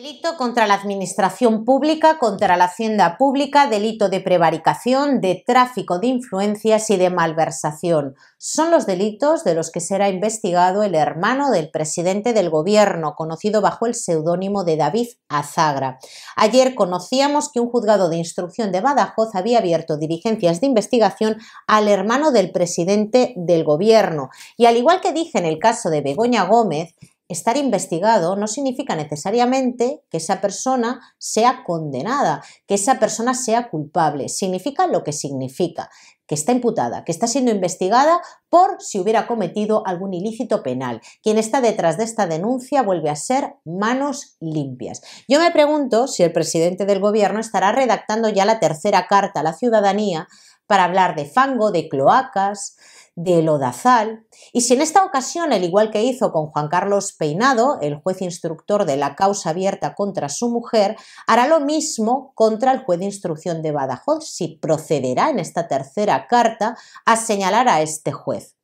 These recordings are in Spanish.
Delito contra la administración pública, contra la hacienda pública, delito de prevaricación, de tráfico de influencias y de malversación. Son los delitos de los que será investigado el hermano del presidente del gobierno, conocido bajo el seudónimo de David Azagra. Ayer conocíamos que un juzgado de instrucción de Badajoz había abierto diligencias de investigación al hermano del presidente del gobierno. Y al igual que dije en el caso de Begoña Gómez, estar investigado no significa necesariamente que esa persona sea condenada, que esa persona sea culpable. Significa lo que significa, que está imputada, que está siendo investigada por si hubiera cometido algún ilícito penal. Quien está detrás de esta denuncia vuelve a ser manos limpias. Yo me pregunto si el presidente del gobierno estará redactando ya la tercera carta a la ciudadanía para hablar de fango, de cloacas, de Lodazal, y si en esta ocasión, al igual que hizo con Juan Carlos Peinado, el juez instructor de la causa abierta contra su mujer, hará lo mismo contra el juez de instrucción de Badajoz, si procederá en esta tercera carta a señalar a este juez.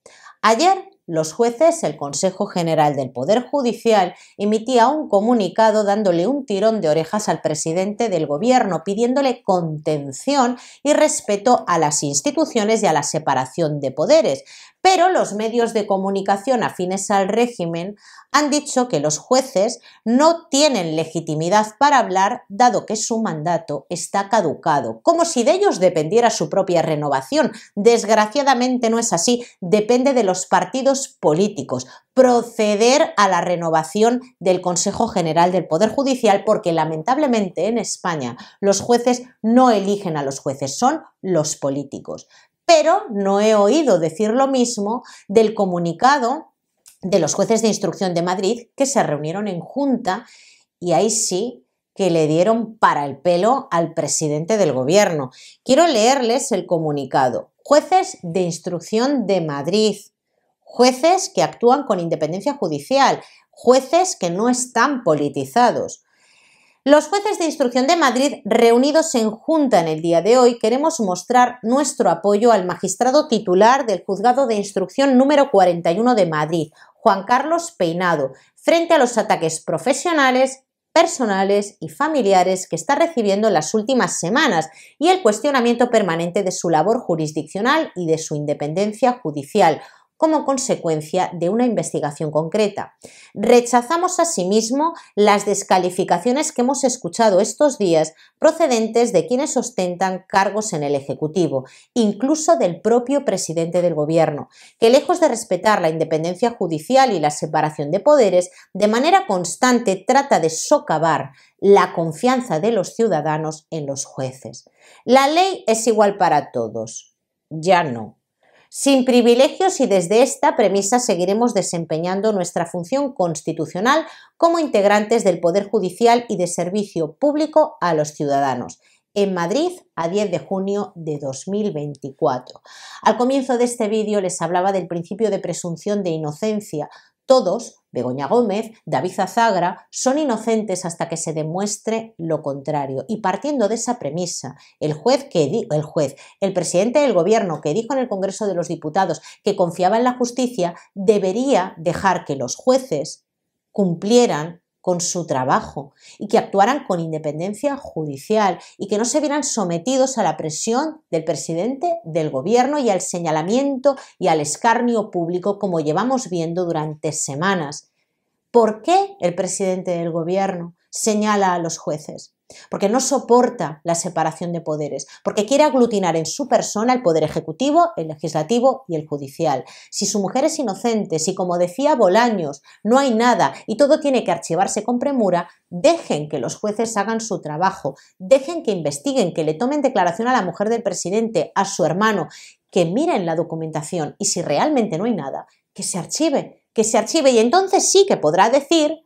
Ayer los jueces, el Consejo General del Poder Judicial emitía un comunicado dándole un tirón de orejas al presidente del gobierno, pidiéndole contención y respeto a las instituciones y a la separación de poderes. Pero los medios de comunicación afines al régimen han dicho que los jueces no tienen legitimidad para hablar dado que su mandato está caducado, como si de ellos dependiera su propia renovación. Desgraciadamente no es así, depende de los partidos políticos, proceder a la renovación del Consejo General del Poder Judicial, porque lamentablemente en España los jueces no eligen a los jueces, son los políticos. Pero no he oído decir lo mismo del comunicado de los jueces de instrucción de Madrid que se reunieron en junta y ahí sí que le dieron para el pelo al presidente del gobierno. Quiero leerles el comunicado. Jueces de instrucción de Madrid, jueces que actúan con independencia judicial, jueces que no están politizados. Los jueces de instrucción de Madrid, reunidos en junta en el día de hoy, queremos mostrar nuestro apoyo al magistrado titular del Juzgado de Instrucción número 41 de Madrid, Juan Carlos Peinado, frente a los ataques profesionales, personales y familiares que está recibiendo en las últimas semanas y el cuestionamiento permanente de su labor jurisdiccional y de su independencia judicial, como consecuencia de una investigación concreta. Rechazamos asimismo las descalificaciones que hemos escuchado estos días procedentes de quienes ostentan cargos en el Ejecutivo, incluso del propio presidente del Gobierno, que lejos de respetar la independencia judicial y la separación de poderes, de manera constante trata de socavar la confianza de los ciudadanos en los jueces. La ley es igual para todos. Ya no sin privilegios y desde esta premisa seguiremos desempeñando nuestra función constitucional como integrantes del Poder Judicial y de Servicio Público a los ciudadanos en Madrid a 10 de junio de 2024. Al comienzo de este vídeo les hablaba del principio de presunción de inocencia. Todos Begoña Gómez, David Zazagra, son inocentes hasta que se demuestre lo contrario. Y partiendo de esa premisa, el juez que el juez, el presidente del gobierno que dijo en el Congreso de los Diputados que confiaba en la justicia, debería dejar que los jueces cumplieran con su trabajo y que actuaran con independencia judicial y que no se vieran sometidos a la presión del presidente del gobierno y al señalamiento y al escarnio público como llevamos viendo durante semanas. ¿Por qué el presidente del gobierno señala a los jueces? porque no soporta la separación de poderes, porque quiere aglutinar en su persona el poder ejecutivo, el legislativo y el judicial. Si su mujer es inocente, si como decía Bolaños, no hay nada y todo tiene que archivarse con premura, dejen que los jueces hagan su trabajo, dejen que investiguen, que le tomen declaración a la mujer del presidente, a su hermano, que miren la documentación y si realmente no hay nada, que se archive, que se archive y entonces sí que podrá decir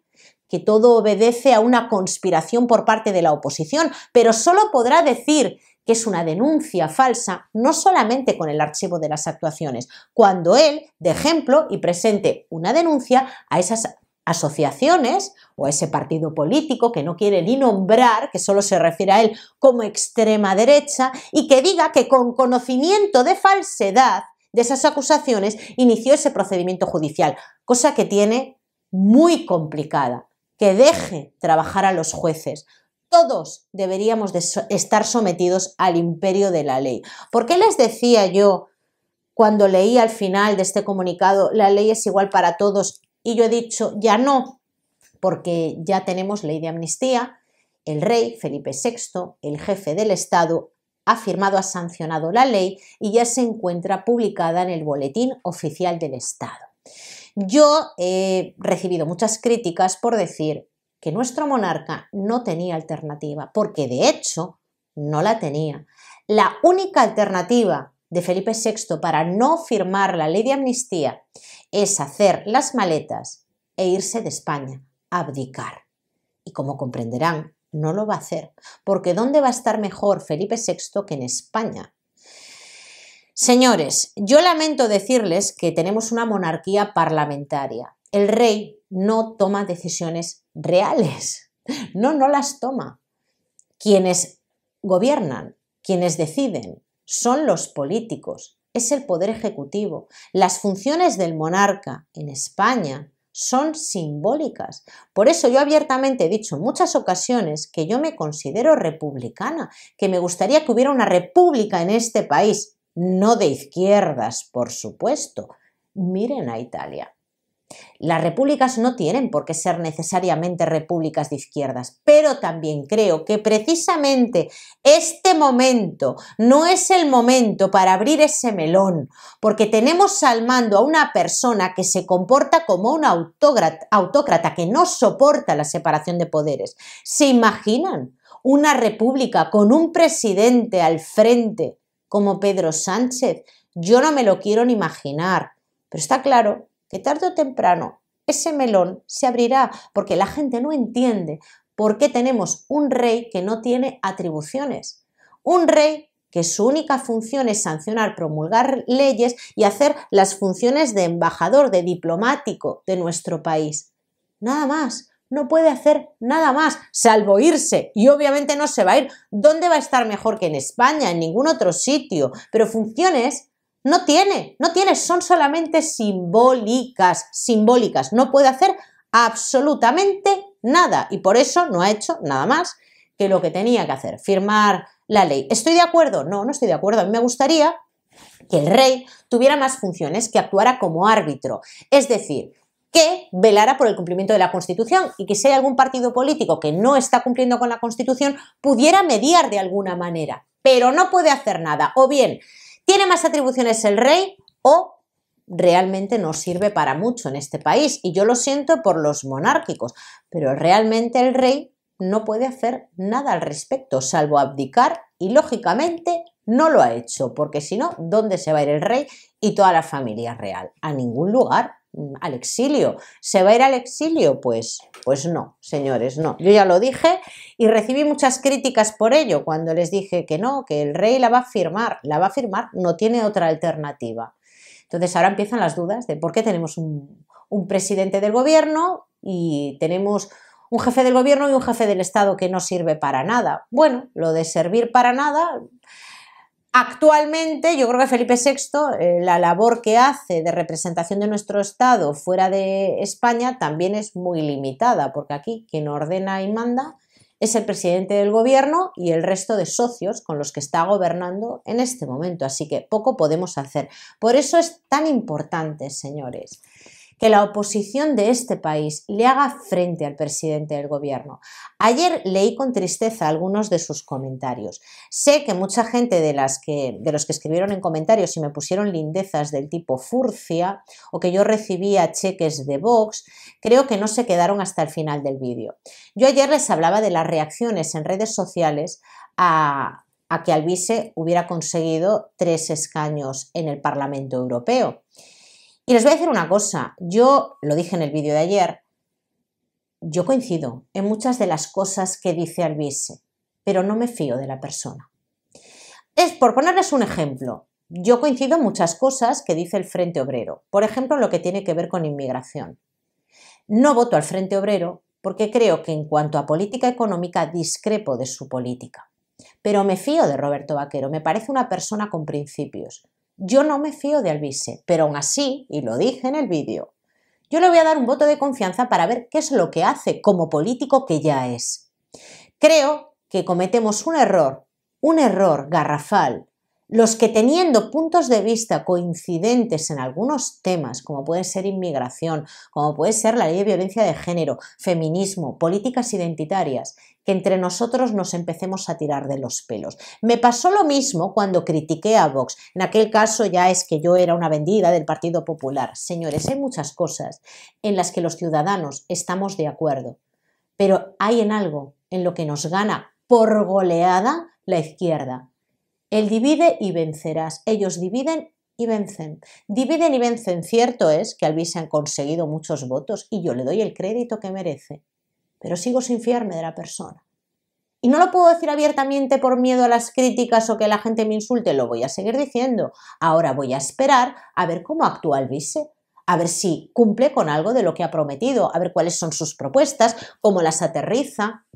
que todo obedece a una conspiración por parte de la oposición, pero solo podrá decir que es una denuncia falsa, no solamente con el archivo de las actuaciones, cuando él, de ejemplo, y presente una denuncia a esas asociaciones o a ese partido político que no quiere ni nombrar, que solo se refiere a él como extrema derecha, y que diga que con conocimiento de falsedad de esas acusaciones inició ese procedimiento judicial, cosa que tiene muy complicada que deje trabajar a los jueces. Todos deberíamos estar sometidos al imperio de la ley. ¿Por qué les decía yo cuando leí al final de este comunicado la ley es igual para todos y yo he dicho ya no? Porque ya tenemos ley de amnistía, el rey Felipe VI, el jefe del Estado, ha firmado, ha sancionado la ley y ya se encuentra publicada en el Boletín Oficial del Estado. Yo he recibido muchas críticas por decir que nuestro monarca no tenía alternativa, porque de hecho no la tenía. La única alternativa de Felipe VI para no firmar la ley de amnistía es hacer las maletas e irse de España, abdicar. Y como comprenderán, no lo va a hacer, porque ¿dónde va a estar mejor Felipe VI que en España? Señores, yo lamento decirles que tenemos una monarquía parlamentaria. El rey no toma decisiones reales. No, no las toma. Quienes gobiernan, quienes deciden, son los políticos, es el poder ejecutivo. Las funciones del monarca en España son simbólicas. Por eso yo abiertamente he dicho en muchas ocasiones que yo me considero republicana, que me gustaría que hubiera una república en este país no de izquierdas, por supuesto. Miren a Italia. Las repúblicas no tienen por qué ser necesariamente repúblicas de izquierdas, pero también creo que precisamente este momento no es el momento para abrir ese melón, porque tenemos al mando a una persona que se comporta como un autócrata, autócrata que no soporta la separación de poderes. ¿Se imaginan una república con un presidente al frente como Pedro Sánchez. Yo no me lo quiero ni imaginar. Pero está claro que tarde o temprano ese melón se abrirá porque la gente no entiende por qué tenemos un rey que no tiene atribuciones. Un rey que su única función es sancionar, promulgar leyes y hacer las funciones de embajador, de diplomático de nuestro país. Nada más no puede hacer nada más, salvo irse. Y obviamente no se va a ir. ¿Dónde va a estar mejor que en España? En ningún otro sitio. Pero funciones no tiene, no tiene, son solamente simbólicas, simbólicas. No puede hacer absolutamente nada. Y por eso no ha hecho nada más que lo que tenía que hacer, firmar la ley. ¿Estoy de acuerdo? No, no estoy de acuerdo. A mí me gustaría que el rey tuviera más funciones, que actuara como árbitro. Es decir, que velara por el cumplimiento de la Constitución y que si hay algún partido político que no está cumpliendo con la Constitución pudiera mediar de alguna manera, pero no puede hacer nada. O bien, tiene más atribuciones el rey o realmente no sirve para mucho en este país. Y yo lo siento por los monárquicos, pero realmente el rey no puede hacer nada al respecto, salvo abdicar y lógicamente no lo ha hecho, porque si no, ¿dónde se va a ir el rey y toda la familia real? A ningún lugar. Mm, al exilio. ¿Se va a ir al exilio? Pues, pues no, señores, no. Yo ya lo dije y recibí muchas críticas por ello cuando les dije que no, que el rey la va a firmar, la va a firmar, no tiene otra alternativa. Entonces ahora empiezan las dudas de por qué tenemos un, un presidente del gobierno y tenemos un jefe del gobierno y un jefe del Estado que no sirve para nada. Bueno, lo de servir para nada Actualmente, yo creo que Felipe VI, eh, la labor que hace de representación de nuestro Estado fuera de España también es muy limitada, porque aquí quien ordena y manda es el presidente del gobierno y el resto de socios con los que está gobernando en este momento. Así que poco podemos hacer. Por eso es tan importante, señores, que la oposición de este país le haga frente al presidente del gobierno. Ayer leí con tristeza algunos de sus comentarios. Sé que mucha gente de, las de los que escribieron en comentarios y me pusieron lindezas del tipo furcia o que yo recibía cheques de Vox, creo que no se quedaron hasta el final del vídeo. Yo ayer les hablaba de las reacciones en redes sociales a, a que Albise hubiera conseguido tres escaños en el Parlamento Europeo. Y les voy a decir una cosa, yo lo dije en el vídeo de ayer, yo coincido en muchas de las cosas que dice Alvise, pero no me fío de la persona. Es por ponerles un ejemplo, yo coincido en muchas cosas que dice el Frente Obrero, por ejemplo, en lo que tiene que ver con inmigración. No voto al Frente Obrero porque creo que en cuanto a política económica discrepo de su política. Pero me fío de Roberto Vaquero, me parece una persona con principios, yo no me fío de Albise, pero aún así, y lo dije en el vídeo, yo le voy a dar un voto de confianza para ver qué es lo que hace como político que ya es. Creo que cometemos un error, un error garrafal, los que teniendo puntos de vista coincidentes en algunos temas, como puede ser inmigración, como puede ser la ley de violencia de género, feminismo, políticas identitarias, que entre nosotros nos empecemos a tirar de los pelos. Me pasó lo mismo cuando critiqué a Vox. En aquel caso ya es que yo era una vendida del Partido Popular. Señores, hay muchas cosas en las que los ciudadanos estamos de acuerdo, pero hay en algo en lo que nos gana por goleada la izquierda, él divide y vencerás. Ellos dividen y vencen. Dividen y vencen. Cierto es que al han conseguido muchos votos y yo le doy el crédito que merece, pero sigo sin fiarme de la persona. Y no lo puedo decir abiertamente por miedo a las críticas o que la gente me insulte, lo voy a seguir diciendo. Ahora voy a esperar a ver cómo actúa el vice, a ver si cumple con algo de lo que ha prometido, a ver cuáles son sus propuestas, cómo las aterriza,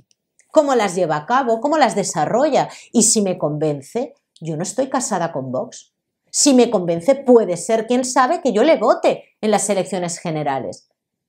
cómo las lleva a cabo, cómo las desarrolla y si me convence, yo no estoy casada con Vox. Si me convence, puede ser, quien sabe, que yo le vote en las elecciones generales.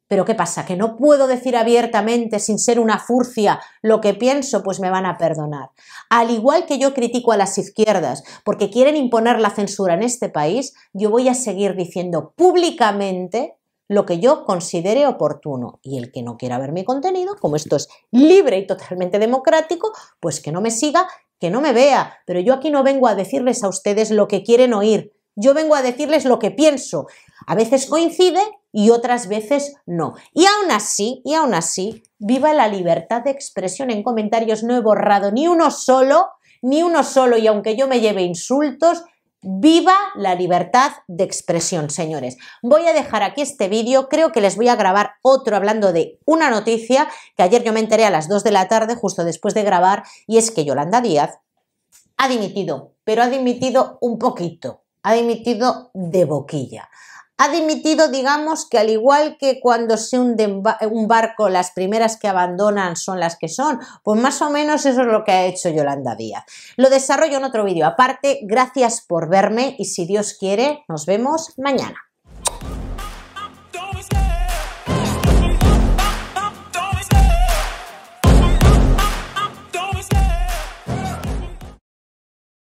Pero ¿qué pasa? ¿Que no puedo decir abiertamente, sin ser una furcia, lo que pienso? Pues me van a perdonar. Al igual que yo critico a las izquierdas porque quieren imponer la censura en este país, yo voy a seguir diciendo públicamente lo que yo considere oportuno. Y el que no quiera ver mi contenido, como esto es libre y totalmente democrático, pues que no me siga no me vea, pero yo aquí no vengo a decirles a ustedes lo que quieren oír, yo vengo a decirles lo que pienso. A veces coincide y otras veces no. Y aún así, y aún así, viva la libertad de expresión en comentarios, no he borrado ni uno solo, ni uno solo, y aunque yo me lleve insultos, Viva la libertad de expresión, señores. Voy a dejar aquí este vídeo, creo que les voy a grabar otro hablando de una noticia que ayer yo me enteré a las 2 de la tarde, justo después de grabar, y es que Yolanda Díaz ha dimitido, pero ha dimitido un poquito, ha dimitido de boquilla ha dimitido, digamos que al igual que cuando se hunde un barco, las primeras que abandonan son las que son, pues más o menos eso es lo que ha hecho Yolanda Díaz. Lo desarrollo en otro vídeo aparte, gracias por verme y si Dios quiere, nos vemos mañana.